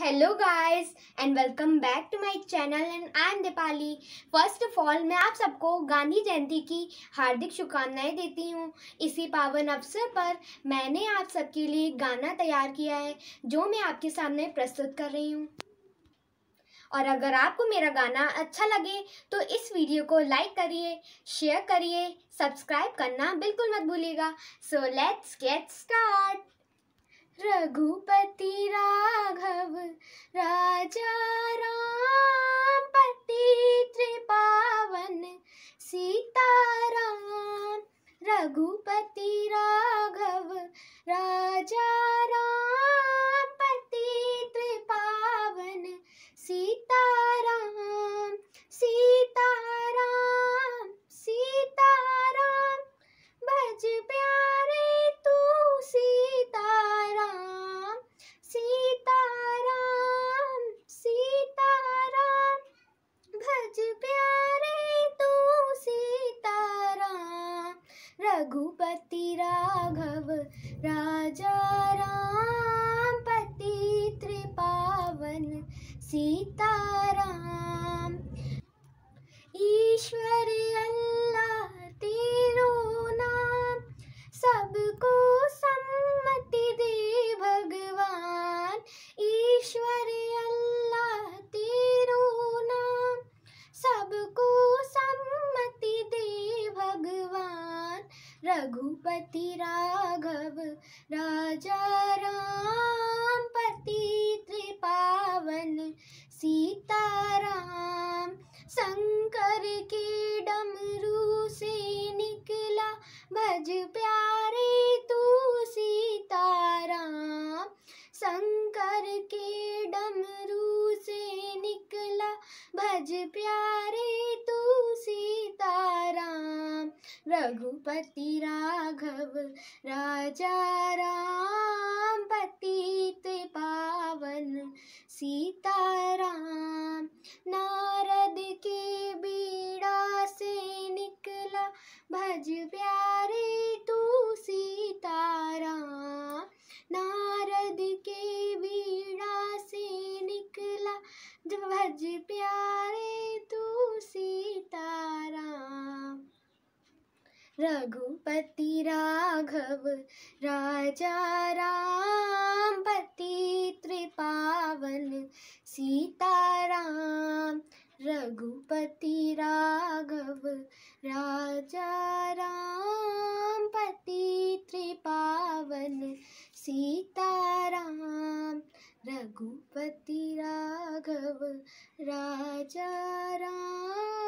hello guys and welcome back to my channel and I am Deepali first of all मैं आप सबको गांधी जयंती की हार्दिक शुभकामनाएं देती हूँ इसी पावन अवसर पर मैंने आप सबके लिए गाना तैयार किया है जो मैं आपके सामने प्रस्तुत कर रही हूँ और अगर आपको मेरा गाना अच्छा लगे तो इस वीडियो को लाइक करिए शेयर करिए सब्सक्राइब करना बिल्कुल मत भूलिएगा so let's get start Raghupati Raghav Sitaram Raghupati Raghav Raja Ram पति त्रिपावन सीताराम सीताराम सीताराम भज प्यार रघुपति राघव राजा रघुपति राघव राजा राम पति त्रिपावन सीता राम शंकर के डमरू से निकला भज प्यारे तू सीता राम शंकर के डमरू से निकला भज प्यारे रघुपति राघव राजा राम पति पावन सीता राम नारद के बीड़ा से निकला भज प्यारे तू सीता राम नारद के बीड़ा से निकला भज रघुपति राघव राजा राम पति त्रिपावन सीता राम रघुपति राघव राजा राम पति त्रिपावन सीता राम रघुपति राघव राजा राम